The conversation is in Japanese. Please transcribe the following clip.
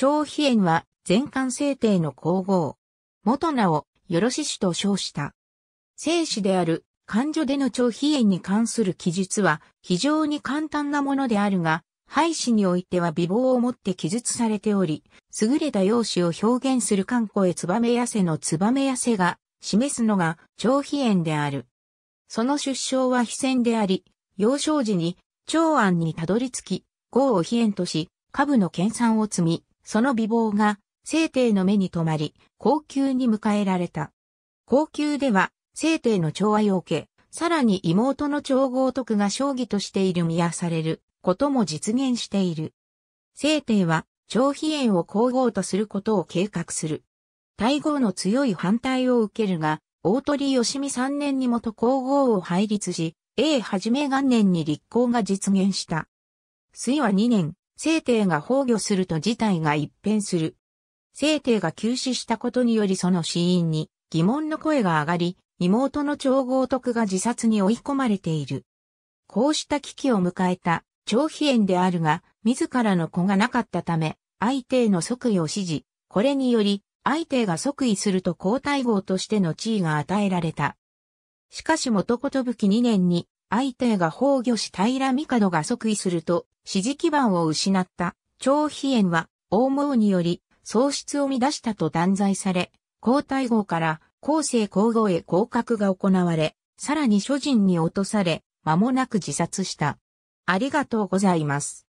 張飛燕は全漢制定の皇后。元名を、よろししと称した。生死である、漢女での張飛燕に関する記述は、非常に簡単なものであるが、廃止においては美貌をもって記述されており、優れた容姿を表現する漢光へめやせのめやせが示すのが長飛燕である。その出生は非戦であり、幼少時に長安にたどり着き、豪を飛燕とし、下部の研鑽を積み、その美貌が、聖帝の目に留まり、高級に迎えられた。高級では、聖帝の調和を受け、さらに妹の調合徳が将棋としている見やされることも実現している。聖帝は、長飛縁を皇后とすることを計画する。大号の強い反対を受けるが、大鳥義美三年に元皇后を配立し、永はじめ元年に立候が実現した。水は二年、生帝が崩御すると事態が一変する。生帝が急死したことによりその死因に疑問の声が上がり、妹の長合徳が自殺に追い込まれている。こうした危機を迎えた長飛炎であるが、自らの子がなかったため、相帝の即位を指示、これにより、相帝が即位すると皇太后としての地位が与えられた。しかし元ことぶき2年に、相帝が崩御し平帝が即位すると、支持基盤を失った張飛燕は、大毛により、喪失を乱したと断罪され、皇太后から後世皇后へ降格が行われ、さらに諸人に落とされ、間もなく自殺した。ありがとうございます。